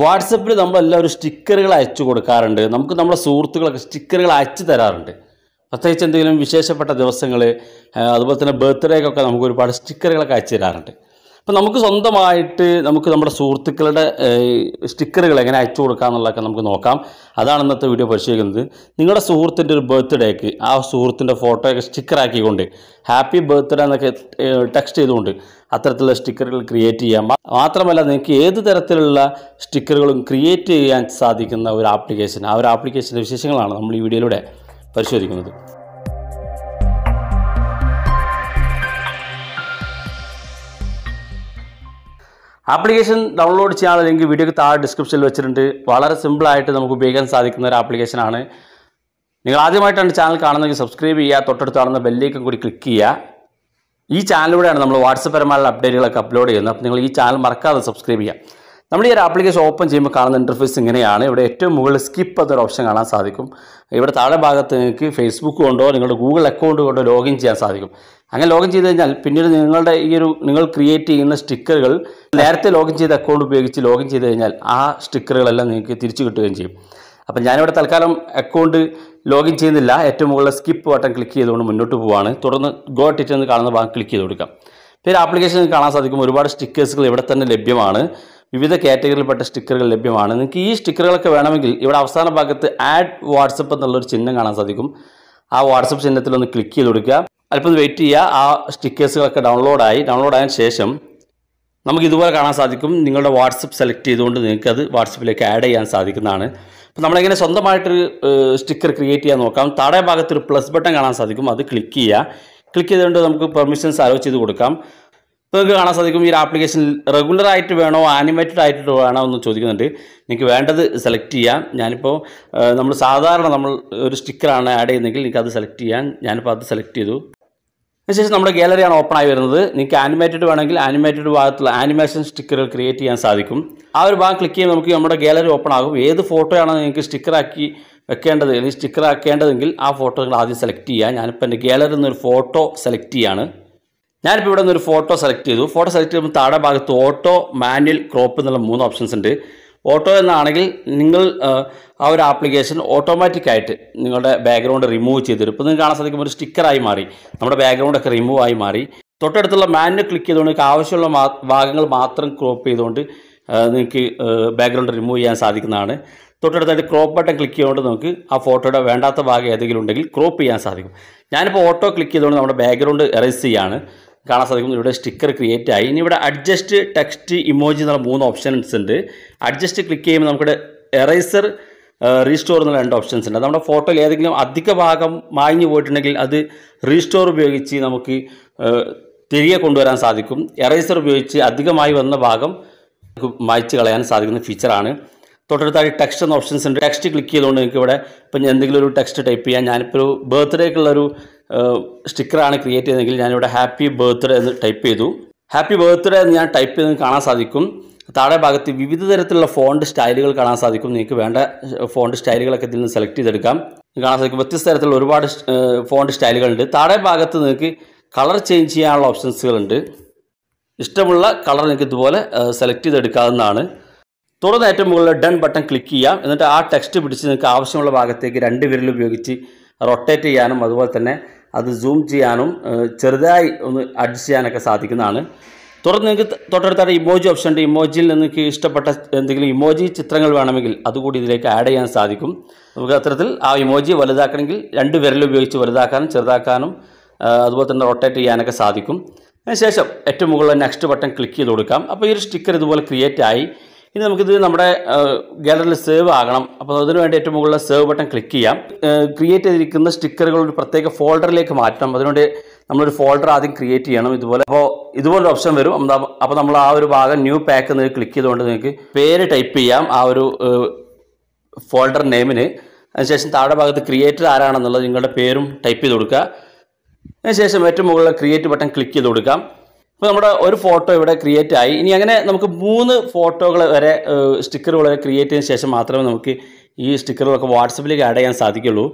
വാട്സപ്പിൽ നമ്മളെല്ലാവരും സ്റ്റിക്കറുകൾ അയച്ചു കൊടുക്കാറുണ്ട് നമുക്ക് നമ്മുടെ സുഹൃത്തുക്കളൊക്കെ സ്റ്റിക്കറുകൾ അയച്ചു തരാറുണ്ട് പ്രത്യേകിച്ച് എന്തെങ്കിലും വിശേഷപ്പെട്ട ദിവസങ്ങൾ അതുപോലെ തന്നെ ബർത്ത്ഡേക്കൊക്കെ നമുക്ക് ഒരുപാട് സ്റ്റിക്കറുകളൊക്കെ അയച്ചു തരാറുണ്ട് അപ്പം നമുക്ക് സ്വന്തമായിട്ട് നമുക്ക് നമ്മുടെ സുഹൃത്തുക്കളുടെ സ്റ്റിക്കറുകൾ എങ്ങനെ അയച്ചു കൊടുക്കുക എന്നുള്ളതൊക്കെ നമുക്ക് നോക്കാം അതാണ് ഇന്നത്തെ വീഡിയോ പരിശോധിക്കുന്നത് നിങ്ങളുടെ സുഹൃത്തിൻ്റെ ഒരു ബർത്ത്ഡേക്ക് ആ സുഹൃത്തിൻ്റെ ഫോട്ടോയൊക്കെ സ്റ്റിക്കറാക്കിക്കൊണ്ട് ഹാപ്പി ബർത്ത്ഡേ എന്നൊക്കെ ടെക്സ്റ്റ് ചെയ്തുകൊണ്ട് അത്തരത്തിലുള്ള സ്റ്റിക്കറുകൾ ക്രിയേറ്റ് ചെയ്യാം മാത്രമല്ല നിങ്ങൾക്ക് ഏത് തരത്തിലുള്ള സ്റ്റിക്കറുകളും ക്രിയേറ്റ് ചെയ്യാൻ സാധിക്കുന്ന ഒരു ആപ്ലിക്കേഷൻ ആ ഒരു ആപ്ലിക്കേഷൻ്റെ വിശേഷങ്ങളാണ് നമ്മൾ ഈ വീഡിയോയിലൂടെ പരിശോധിക്കുന്നത് ആപ്ലിക്കേഷൻ ഡൗൺലോഡ് ചെയ്യാനുള്ള ലിങ്ക് വീഡിയോക്ക് താഴെ ഡിസ്ക്രിപ്ഷനിൽ വെച്ചിട്ടുണ്ട് വളരെ സിമ്പിളായിട്ട് നമുക്ക് ഉപയോഗിക്കാൻ സാധിക്കുന്ന ഒരു ആപ്ലിക്കേഷനാണ് നിങ്ങൾ ആദ്യമായിട്ടാണ് ചാനൽ കാണുന്നതെങ്കിൽ സബ്സ്ക്രൈബ് ചെയ്യുക തൊട്ടടുത്ത് കാണുന്ന ബെല്ലേക്കും കൂടി ക്ലിക്ക് ചെയ്യുക ഈ ചാനലിലൂടെയാണ് നമ്മൾ വാട്സപ്പ് പരമായുള്ള അപ്ഡേറ്റുകളൊക്കെ അപ്ലോഡ് ചെയ്യുന്നത് അപ്പോൾ നിങ്ങൾ ഈ ചാനൽ മറക്കാതെ സബ്സ്ക്രൈബ് ചെയ്യുക നമ്മൾ ഈ ഒരു ആപ്ലിക്കേഷൻ ഓപ്പൺ ചെയ്യുമ്പോൾ കാണുന്ന ഇൻ്റർഫേസ് ഇങ്ങനെയാണ് ഇവിടെ ഏറ്റവും മുകളിൽ സ്കിപ്പ് എന്നൊരു ഓപ്ഷൻ കാണാൻ സാധിക്കും ഇവിടെ താഴെ ഭാഗത്ത് നിങ്ങൾക്ക് ഫേസ്ബുക്ക് കൊണ്ടോ നിങ്ങളുടെ ഗൂഗിൾ അക്കൗണ്ട് കൊണ്ടോ ലോഗിൻ ചെയ്യാൻ സാധിക്കും അങ്ങനെ ലോഗിൻ ചെയ്ത് കഴിഞ്ഞാൽ പിന്നീട് നിങ്ങളുടെ ഈ ഒരു നിങ്ങൾ ക്രിയേറ്റ് ചെയ്യുന്ന സ്റ്റിക്കറുകൾ നേരത്തെ ലോഗിൻ ചെയ്ത അക്കൗണ്ട് ഉപയോഗിച്ച് ലോഗിൻ ചെയ്ത് കഴിഞ്ഞാൽ ആ സ്റ്റിക്കറുകളെല്ലാം നിങ്ങൾക്ക് തിരിച്ചു കിട്ടുകയും ചെയ്യും അപ്പം ഞാനിവിടെ തൽക്കാലം അക്കൗണ്ട് ലോഗിൻ ചെയ്യുന്നില്ല ഏറ്റവും മുകളിൽ സ്കിപ്പ് ബട്ടൺ ക്ലിക്ക് ചെയ്തുകൊണ്ട് മുന്നോട്ട് പോവുകയാണ് തുടർന്ന് ഗോ ടിറ്റ് എന്ന് കാണുന്ന ഭാഗം ക്ലിക്ക് ചെയ്ത് കൊടുക്കാം പിന്നെ ആപ്ലിക്കേഷൻ കാണാൻ സാധിക്കും ഒരുപാട് സ്റ്റിക്കേഴ്സുകൾ ഇവിടെ തന്നെ ലഭ്യമാണ് വിവിധ കാറ്റഗറിയിൽപ്പെട്ട സ്റ്റിക്കറുകൾ ലഭ്യമാണ് നിങ്ങൾക്ക് ഈ സ്റ്റിക്കറുകളൊക്കെ വേണമെങ്കിൽ ഇവിടെ അവസാന ഭാഗത്ത് ആഡ് വാട്സപ്പ് എന്നുള്ളൊരു ചിഹ്നം കാണാൻ സാധിക്കും ആ വാട്സപ്പ് ചിഹ്നത്തിൽ ഒന്ന് ക്ലിക്ക് ചെയ്ത് കൊടുക്കുക അല്പം വെയിറ്റ് ചെയ്യുക ആ സ്റ്റിക്കേഴ്സുകളൊക്കെ ഡൗൺലോഡായി ഡൗൺലോഡ് ആയതിനു ശേഷം നമുക്ക് ഇതുപോലെ കാണാൻ സാധിക്കും നിങ്ങളുടെ വാട്സപ്പ് സെലക്ട് ചെയ്തുകൊണ്ട് നിങ്ങൾക്ക് അത് വാട്സപ്പിലേക്ക് ആഡ് ചെയ്യാൻ സാധിക്കുന്നതാണ് അപ്പോൾ നമ്മളിങ്ങനെ സ്വന്തമായിട്ടൊരു സ്റ്റിക്കർ ക്രിയേറ്റ് ചെയ്യാൻ നോക്കാം താഴെ ഭാഗത്തൊരു പ്ലസ് ബട്ടൺ കാണാൻ സാധിക്കും അത് ക്ലിക്ക് ചെയ്യുക ക്ലിക്ക് ചെയ്തുകൊണ്ട് നമുക്ക് പെർമിഷൻസ് അലോ ചെയ്ത് കൊടുക്കാം നിങ്ങൾക്ക് കാണാൻ സാധിക്കും ഈ ഒരു ആപ്ലിക്കേഷൻ റെഗുലർ ആയിട്ട് വേണോ ആനിമേറ്റഡ് ആയിട്ട് വേണോ എന്ന് ചോദിക്കുന്നുണ്ട് നിങ്ങൾക്ക് വേണ്ടത് സെലക്ട് ചെയ്യാം ഞാനിപ്പോൾ നമ്മൾ സാധാരണ നമ്മൾ ഒരു സ്റ്റിക്കറാണ് ആഡ് ചെയ്യുന്നതെങ്കിൽ നിങ്ങൾക്ക് അത് സെലക്ട് ചെയ്യാം ഞാനിപ്പോൾ അത് സെലക്ട് ചെയ്തു അതിനുശേഷം നമ്മുടെ ഗാലറിയാണ് ഓപ്പൺ ആയി വരുന്നത് നിങ്ങൾക്ക് ആനിമേറ്റഡ് വേണമെങ്കിൽ ആനിമേറ്റഡ് ഭാഗത്തുള്ള ആനിമേഷൻ സ്റ്റിക്കറുകൾ ക്രിയേറ്റ് ചെയ്യാൻ സാധിക്കും ആ ഒരു ഭാഗം ക്ലിക്ക് ചെയ്യുമ്പോൾ നമുക്ക് നമ്മുടെ ഗാലറി ഓപ്പൺ ആകും ഏത് ഫോട്ടോയാണോ നിങ്ങൾക്ക് സ്റ്റിക്കറാക്കി വെക്കേണ്ടത് അല്ലെങ്കിൽ സ്റ്റിക്കർ ആക്കേണ്ടതെങ്കിൽ ആ ഫോട്ടോ നിങ്ങൾ ആദ്യം സെലക്ട് ചെയ്യുക ഞാനിപ്പോൾ എൻ്റെ ഗാലറിയിൽ നിന്നൊരു ഫോട്ടോ സെലക്ട് ചെയ്യാണ് ഞാനിപ്പോൾ ഇവിടെ നിന്ന് ഒരു ഫോട്ടോ സെലക്ട് ചെയ്തു ഫോട്ടോ സെലക്ട് ചെയ്യുമ്പോൾ താഴെ ഭാഗത്ത് ഓട്ടോ മാനുവൽ ക്രോപ്പ് എന്നുള്ള മൂന്ന് ഓപ്ഷൻസ് ഉണ്ട് ഓട്ടോ എന്നാണെങ്കിൽ നിങ്ങൾ ആ ഒരു ആപ്ലിക്കേഷൻ ഓട്ടോമാറ്റിക് ആയിട്ട് നിങ്ങളുടെ ബാക്ക്ഗ്രൗണ്ട് റിമൂവ് ചെയ്തിരും ഇപ്പോൾ നിങ്ങൾ കാണാൻ സാധിക്കുമ്പോൾ ഒരു സ്റ്റിക്കറായി മാറി നമ്മുടെ ബാക്ക്ഗ്രൗണ്ടൊക്കെ റിമൂവ് ആയി മാറി തൊട്ടടുത്തുള്ള മാനുവൽ ക്ലിക്ക് ചെയ്തുകൊണ്ട് നിങ്ങൾക്ക് ആവശ്യമുള്ള ഭാഗങ്ങൾ മാത്രം ക്രോപ്പ് ചെയ്തുകൊണ്ട് നിങ്ങൾക്ക് ബാക്ക്ഗ്രൗണ്ട് റിമൂവ് ചെയ്യാൻ സാധിക്കുന്നതാണ് തൊട്ടടുത്തായിട്ട് ക്രോപ്പ് ബട്ടൺ ക്ലിക്ക് ചെയ്തുകൊണ്ട് നമുക്ക് ആ ഫോട്ടോയുടെ വേണ്ടാത്ത ഭാഗം ഏതെങ്കിലും ഉണ്ടെങ്കിൽ ക്രോപ്പ് ചെയ്യാൻ സാധിക്കും ഞാനിപ്പോൾ ഓട്ടോ ക്ലിക്ക് ചെയ്തുകൊണ്ട് നമ്മുടെ ബാക്ക്ഗ്രൗണ്ട് എറേസ് ചെയ്യാണ് കാണാൻ സാധിക്കും ഇവിടെ സ്റ്റിക്കർ ക്രിയേറ്റ് ആയി ഇനി ഇവിടെ അഡ്ജസ്റ്റ് ടെക്സ്റ്റ് ഇമോജി എന്നുള്ള മൂന്ന് ഓപ്ഷൻസ് ഉണ്ട് അഡ്ജസ്റ്റ് ക്ലിക്ക് ചെയ്യുമ്പോൾ നമുക്കിവിടെ എറൈസർ റീസ്റ്റോർ എന്നുള്ള രണ്ട് ഓപ്ഷൻസ് ഉണ്ട് നമ്മുടെ ഫോട്ടോയിൽ ഏതെങ്കിലും അധിക ഭാഗം മാങ്ങി പോയിട്ടുണ്ടെങ്കിൽ അത് റീസ്റ്റോർ ഉപയോഗിച്ച് നമുക്ക് തിരികെ കൊണ്ടുവരാൻ സാധിക്കും എറൈസർ ഉപയോഗിച്ച് അധികമായി വന്ന ഭാഗം മായ്ച്ചു കളയാൻ സാധിക്കുന്ന ഫീച്ചറാണ് തൊട്ടടുത്തായിട്ട് ടെക്സ്റ്റ് എന്ന ഓപ്ഷൻസ് ഉണ്ട് ടെക്സ്റ്റ് ക്ലിക്ക് ചെയ്തുകൊണ്ട് നിങ്ങൾക്ക് ഇവിടെ ഇപ്പം എന്തെങ്കിലും ഒരു ടെക്സ്റ്റ് ടൈപ്പ് ചെയ്യാം ഞാനിപ്പോൾ ഒരു ബർത്ത്ഡേക്കുള്ളൊരു സ്റ്റിക്കറാണ് ക്രിയേറ്റ് ചെയ്തതെങ്കിൽ ഞാനിവിടെ ഹാപ്പി ബർത്ത്ഡേ എന്ന് ടൈപ്പ് ചെയ്തു ഹാപ്പി ബർത്ത്ഡേ എന്ന് ഞാൻ ടൈപ്പ് ചെയ്ത് കാണാൻ സാധിക്കും താഴെ ഭാഗത്ത് വിവിധ തരത്തിലുള്ള ഫോണ്ട് സ്റ്റൈലുകൾ കാണാൻ സാധിക്കും നിങ്ങൾക്ക് വേണ്ട ഫോണ്ട് സ്റ്റൈലുകളൊക്കെ ഇതിൽ നിന്ന് സെലക്ട് ചെയ്തെടുക്കാം കാണാൻ സാധിക്കും വ്യത്യസ്ത തരത്തിലുള്ള ഒരുപാട് ഫോണ്ട് സ്റ്റൈലുകളുണ്ട് താഴെ ഭാഗത്ത് നിങ്ങൾക്ക് കളർ ചേഞ്ച് ചെയ്യാനുള്ള ഓപ്ഷൻസുകളുണ്ട് ഇഷ്ടമുള്ള കളർ നിങ്ങൾക്ക് ഇതുപോലെ സെലക്ട് ചെയ്തെടുക്കാവുന്നതാണ് തുടർന്ന് ഏറ്റവും മുകളിൽ ഡൺ ബട്ടൺ ക്ലിക്ക് ചെയ്യാം എന്നിട്ട് ആ ടെക്സ്റ്റ് പിടിച്ച് നിങ്ങൾക്ക് ആവശ്യമുള്ള ഭാഗത്തേക്ക് രണ്ട് വിരൽ ഉപയോഗിച്ച് റൊട്ടേറ്റ് ചെയ്യാനും അതുപോലെ തന്നെ അത് സൂം ചെയ്യാനും ചെറുതായി ഒന്ന് അഡ്ജസ്റ്റ് ചെയ്യാനൊക്കെ സാധിക്കുന്നതാണ് തുടർന്ന് നിങ്ങൾക്ക് തൊട്ടടുത്തായിട്ട് ഇമോജി ഓപ്ഷൻ ഉണ്ട് ഇമോജിയിൽ നിങ്ങൾക്ക് ഇഷ്ടപ്പെട്ട എന്തെങ്കിലും ഇമോജി ചിത്രങ്ങൾ വേണമെങ്കിൽ അതുകൂടി ഇതിലേക്ക് ആഡ് ചെയ്യാൻ സാധിക്കും നമുക്ക് അത്തരത്തിൽ ആ ഇമോജി വലുതാക്കണമെങ്കിൽ രണ്ട് വിരൽ ഉപയോഗിച്ച് വലുതാക്കാനും ചെറുതാക്കാനും അതുപോലെ തന്നെ റൊട്ടേറ്റ് ചെയ്യാനൊക്കെ സാധിക്കും അതിനുശേഷം ഏറ്റവും മുകളിൽ നെക്സ്റ്റ് ബട്ടൺ ക്ലിക്ക് ചെയ്ത് കൊടുക്കാം അപ്പോൾ ഈ ഒരു സ്റ്റിക്കർ ഇതുപോലെ ക്രിയേറ്റ് ആയി ഇനി നമുക്കിത് നമ്മുടെ ഗാലറിയിൽ സേവ് ആകണം അപ്പോൾ അതിന് വേണ്ടി ഏറ്റവും മുകളിൽ സേവ് ബട്ടൺ ക്ലിക്ക് ചെയ്യാം ക്രിയേറ്റ് ചെയ്തിരിക്കുന്ന സ്റ്റിക്കറുകൾ ഒരു പ്രത്യേക ഫോൾഡറിലേക്ക് മാറ്റണം അതിനുവേണ്ടി നമ്മളൊരു ഫോൾഡർ ആദ്യം ക്രിയേറ്റ് ചെയ്യണം ഇതുപോലെ അപ്പോൾ ഇതുപോലൊരു ഓപ്ഷൻ വരും അപ്പോൾ നമ്മൾ ആ ഒരു ഭാഗം ന്യൂ പാക്ക് എന്നൊരു ക്ലിക്ക് ചെയ്തുകൊണ്ട് നിങ്ങൾക്ക് പേര് ടൈപ്പ് ചെയ്യാം ആ ഒരു ഫോൾഡർ നെയിമിന് അതിനുശേഷം താഴെ ഭാഗത്ത് ക്രിയേറ്റർ ആരാണെന്നുള്ളത് നിങ്ങളുടെ പേരും ടൈപ്പ് ചെയ്ത് കൊടുക്കുക അതിനുശേഷം ഏറ്റവും മുകളിൽ ക്രിയേറ്റ് ബട്ടൺ ക്ലിക്ക് ചെയ്ത് കൊടുക്കാം അപ്പോൾ നമ്മുടെ ഒരു ഫോട്ടോ ഇവിടെ ക്രിയേറ്റ് ആയി ഇനി അങ്ങനെ നമുക്ക് മൂന്ന് ഫോട്ടോകൾ വരെ സ്റ്റിക്കറുകൾ വരെ ക്രിയേറ്റ് ചെയ്തതിന് ശേഷം മാത്രമേ നമുക്ക് ഈ സ്റ്റിക്കറുകളൊക്കെ വാട്സപ്പിലേക്ക് ആഡ് ചെയ്യാൻ സാധിക്കുള്ളൂ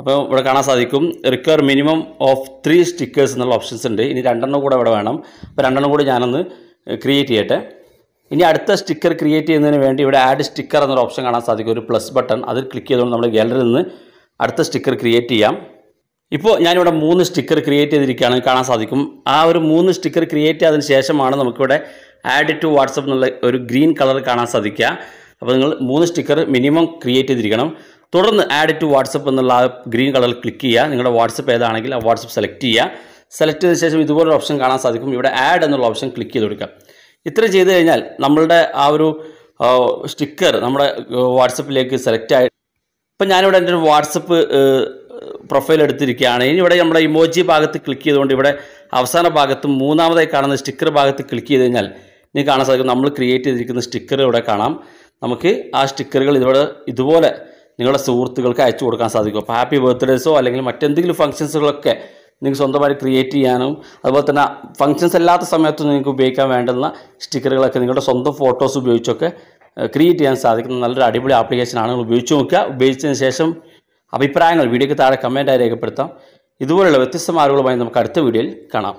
അപ്പോൾ ഇവിടെ കാണാൻ സാധിക്കും require minimum of three stickers എന്നുള്ള ഓപ്ഷൻസ് ഉണ്ട് ഇനി രണ്ടെണ്ണം കൂടെ ഇവിടെ വേണം അപ്പോൾ രണ്ടെണ്ണം കൂടി ഞാനൊന്ന് ക്രിയേറ്റ് ചെയ്യട്ടെ ഇനി അടുത്ത സ്റ്റിക്കർ ക്രിയേറ്റ് ചെയ്യുന്നതിന് വേണ്ടി ഇവിടെ ആഡ് സ്റ്റിക്കർ എന്നൊരു ഓപ്ഷൻ കാണാൻ സാധിക്കും ഒരു പ്ലസ് ബട്ടൺ അതിൽ ക്ലിക്ക് ചെയ്തുകൊണ്ട് നമ്മൾ ഗാലറിയിൽ നിന്ന് അടുത്ത സ്റ്റിക്കർ ക്രിയേറ്റ് ചെയ്യാം ഇപ്പോൾ ഞാനിവിടെ മൂന്ന് സ്റ്റിക്കർ ക്രിയേറ്റ് ചെയ്തിരിക്കുകയാണ് കാണാൻ സാധിക്കും ആ ഒരു മൂന്ന് സ്റ്റിക്കർ ക്രിയേറ്റ് ചെയ്തതിന് ശേഷമാണ് നമുക്കിവിടെ ആഡ് ടു വാട്സപ്പ് എന്നുള്ള ഒരു ഗ്രീൻ കളർ കാണാൻ സാധിക്കുക അപ്പോൾ നിങ്ങൾ മൂന്ന് സ്റ്റിക്കർ മിനിമം ക്രിയേറ്റ് ചെയ്തിരിക്കണം തുടർന്ന് ആഡ് ടു വാട്സപ്പ് എന്നുള്ള ആ ഗ്രീൻ കളറിൽ ക്ലിക്ക് ചെയ്യുക നിങ്ങളുടെ വാട്സപ്പ് ഏതാണെങ്കിൽ ആ വാട്സപ്പ് സെലക്ട് ചെയ്യുക സെലക്ട് ചെയ്ത ശേഷം ഇതുപോലൊരു ഓപ്ഷൻ കാണാൻ സാധിക്കും ഇവിടെ ആഡ് എന്നുള്ള ഓപ്ഷൻ ക്ലിക്ക് ചെയ്ത് കൊടുക്കുക ഇത്ര ചെയ്ത് കഴിഞ്ഞാൽ നമ്മളുടെ ആ ഒരു സ്റ്റിക്കർ നമ്മുടെ വാട്സപ്പിലേക്ക് സെലക്ട് ആയി ഇപ്പം ഞാനിവിടെ എൻ്റെ ഒരു വാട്സപ്പ് പ്രൊഫൈൽ എടുത്തിരിക്കുകയാണ് ഇനി ഇവിടെ നമ്മുടെ ഇമോജി ഭാഗത്ത് ക്ലിക്ക് ചെയ്തുകൊണ്ട് ഇവിടെ അവസാന ഭാഗത്തും മൂന്നാമതായി കാണുന്ന സ്റ്റിക്കർ ഭാഗത്ത് ക്ലിക്ക് ചെയ്ത് കഴിഞ്ഞാൽ ഇനി കാണാൻ സാധിക്കും നമ്മൾ ക്രിയേറ്റ് ചെയ്തിരിക്കുന്ന സ്റ്റിക്കർ ഇവിടെ കാണാം നമുക്ക് ആ സ്റ്റിക്കറുകൾ ഇതുപോലെ ഇതുപോലെ നിങ്ങളുടെ സുഹൃത്തുക്കൾക്ക് അയച്ചു കൊടുക്കാൻ സാധിക്കും അപ്പോൾ ഹാപ്പി ബർത്ത്ഡേസോ അല്ലെങ്കിൽ മറ്റെന്തെങ്കിലും ഫംഗ്ഷൻസുകളൊക്കെ നിങ്ങൾക്ക് സ്വന്തമായിട്ട് ക്രിയേറ്റ് ചെയ്യാനും അതുപോലെ തന്നെ ഫംഗ്ഷൻസ് അല്ലാത്ത സമയത്തും നിങ്ങൾക്ക് ഉപയോഗിക്കാൻ വേണ്ടുന്ന സ്റ്റിക്കറുകളൊക്കെ നിങ്ങളുടെ സ്വന്തം ഫോട്ടോസ് ഉപയോഗിച്ചൊക്കെ ക്രിയേറ്റ് ചെയ്യാൻ സാധിക്കുന്ന നല്ലൊരു അടിപൊളി ആപ്ലിക്കേഷനാണ് ഉപയോഗിച്ച് നോക്കുക ഉപയോഗിച്ചതിന് ശേഷം അഭിപ്രായങ്ങൾ വീഡിയോയ്ക്ക് താഴെ കമൻറ്റായി രേഖപ്പെടുത്താം ഇതുപോലുള്ള വ്യത്യസ്ത മാർഗങ്ങളുമായി നമുക്ക് അടുത്ത വീഡിയോയിൽ കാണാം